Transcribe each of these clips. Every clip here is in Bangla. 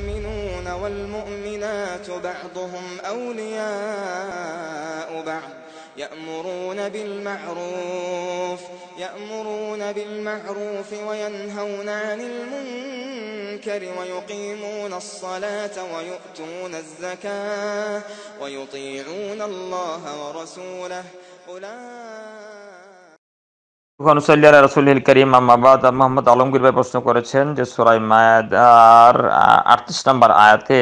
الْمُؤْمِنُونَ وَالْمُؤْمِنَاتُ بَعْضُهُمْ أَوْلِيَاءُ بَعْضٍ يأمرون بالمعروف يأمرون بالمعروف وينهون عن المنكر ويقيمون الصلاة ويؤتون الزكاة ويطيعون الله ورسوله أولئك মোহাম্মদ প্রশ্ন করেছেন যে আটত্রিশ নম্বর আয়াতে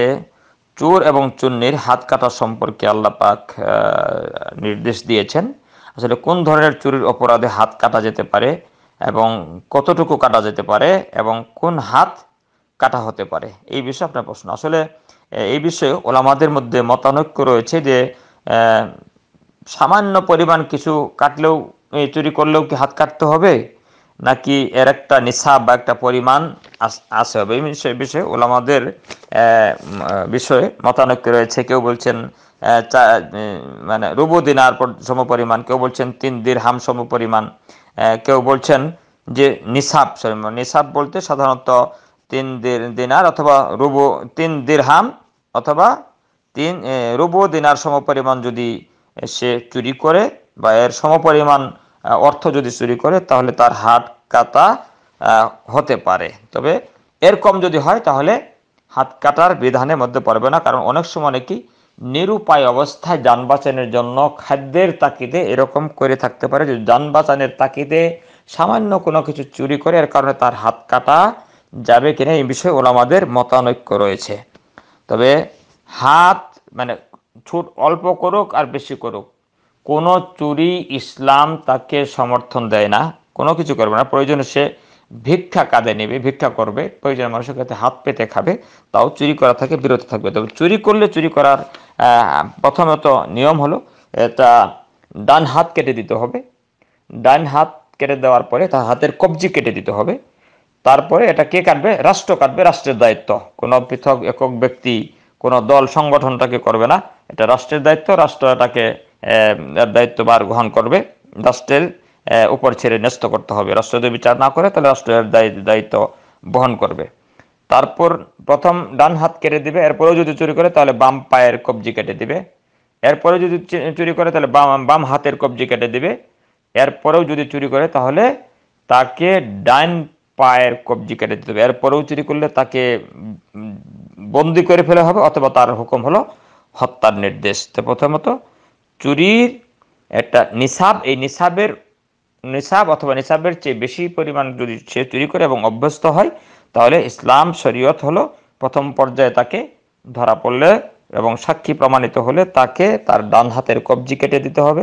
এবং চুন্নির হাত কাটা সম্পর্কে আল্লাহ পাক নির্দেশ দিয়েছেন আসলে কোন ধরনের চুরির অপরাধে হাত কাটা যেতে পারে এবং কতটুকু কাটা যেতে পারে এবং কোন হাত কাটা হতে পারে এই বিষয়ে আপনার প্রশ্ন আসলে এই বিষয়ে ওলামাদের মধ্যে মতানৈক্য রয়েছে যে সামান্য পরিমাণ কিছু কাটলেও চুরি করলেও কি হাত কাটতে হবে নাকি এর একটা নিসাব বা একটা পরিমাণ আসে হবে এই বিষয়ে বিষয়ে ওলামাদের বিষয়ে মতানৈক্য রয়েছে কেউ বলছেন মানে রুবু দিনার সম পরিমাণ কেউ বলছেন তিন দির হাম সম পরিমাণ কেউ বলছেন যে নিসাব নিসাব বলতে সাধারণত তিন দিনার অথবা রুবু তিন হাম অথবা তিন রুবু দিনার সম পরিমাণ যদি সে চুরি করে বা এর সমপরিমাণ অর্থ যদি চুরি করে তাহলে তার হাত কাটা হতে পারে তবে এর কম যদি হয় তাহলে হাত কাটার বিধানের মধ্যে পড়বে না কারণ অনেক সময় নাকি নিরুপায় অবস্থায় যান বাঁচানোর জন্য খাদ্যের তাকিদে এরকম করে থাকতে পারে যে যান বাঁচানোর তাকিদে সামান্য কোনো কিছু চুরি করে এর কারণে তার হাত কাটা যাবে কিনা এই বিষয়ে ওলামাদের মতানৈক্য রয়েছে তবে হাত মানে ছুট অল্প করুক আর বেশি করুক কোনো চুরি ইসলাম তাকে সমর্থন দেয় না কোনো কিছু করবে না প্রয়োজনে সে ভিক্ষা কাঁধে নেবে ভিক্ষা করবে প্রয়োজনে মানুষের কাছে হাত পেতে খাবে তাও চুরি করা থেকে বিরত থাকবে তবে চুরি করলে চুরি করার প্রথমত নিয়ম হলো এটা ডান হাত কেটে দিতে হবে ডান হাত কেটে দেওয়ার পরে তার হাতের কবজি কেটে দিতে হবে তারপরে এটা কে কাটবে রাষ্ট্র কাটবে রাষ্ট্রের দায়িত্ব কোনো পৃথক একক ব্যক্তি কোনো দল সংগঠনটাকে করবে না এটা রাষ্ট্রের দায়িত্ব রাষ্ট্র এটাকে দায়িত্ব বার গ্রহণ করবে রাষ্ট্রের উপর ছেড়ে ন্যস্ত করতে হবে রাষ্ট্র যদি বিচার না করে তাহলে রাষ্ট্রের দায়িত্ব বহন করবে তারপর প্রথম ডান হাত কেটে দিবে এরপরেও যদি চুরি করে তাহলে বাম পায়ের কবজি কেটে দিবে এরপরে যদি চুরি করে তাহলে বাম বাম হাতের কবজি কেটে দিবে এরপরেও যদি চুরি করে তাহলে তাকে ডান পায়ের কবজি কেটে দিতে হবে এরপরেও চুরি করলে তাকে বন্দি করে ফেলা হবে অথবা তার হুকুম হলো হত্যার নির্দেশ তো প্রথমত চুরির একটা নিসাব এই নিসাবের নিসাব অথবা নিসাবের চেয়ে বেশি পরিমাণ যদি সে চুরি করে এবং অভ্যস্ত হয় তাহলে ইসলাম শরীয়ত হলো প্রথম পর্যায়ে তাকে ধরা পড়লে এবং সাক্ষী প্রমাণিত হলে তাকে তার ডান হাতের কবজি কেটে দিতে হবে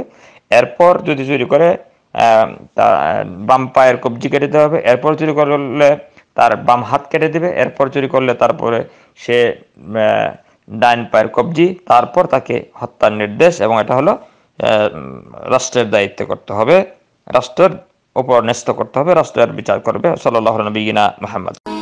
এরপর যদি চুরি করে বাম পায়ের কবজি কেটে দিতে হবে এরপর চুরি করলে তার বাম হাত কেটে দেবে এরপর চুরি করলে তারপরে সে ডাইন পায়ের কবজি তারপর তাকে হত্যার নির্দেশ এবং এটা হলো রাষ্ট্রের দায়িত্ব করতে হবে রাষ্ট্রের উপর ন্যস্ত করতে হবে রাষ্ট্রের বিচার করবে সাল্লাহ নবীনা মোহাম্মদ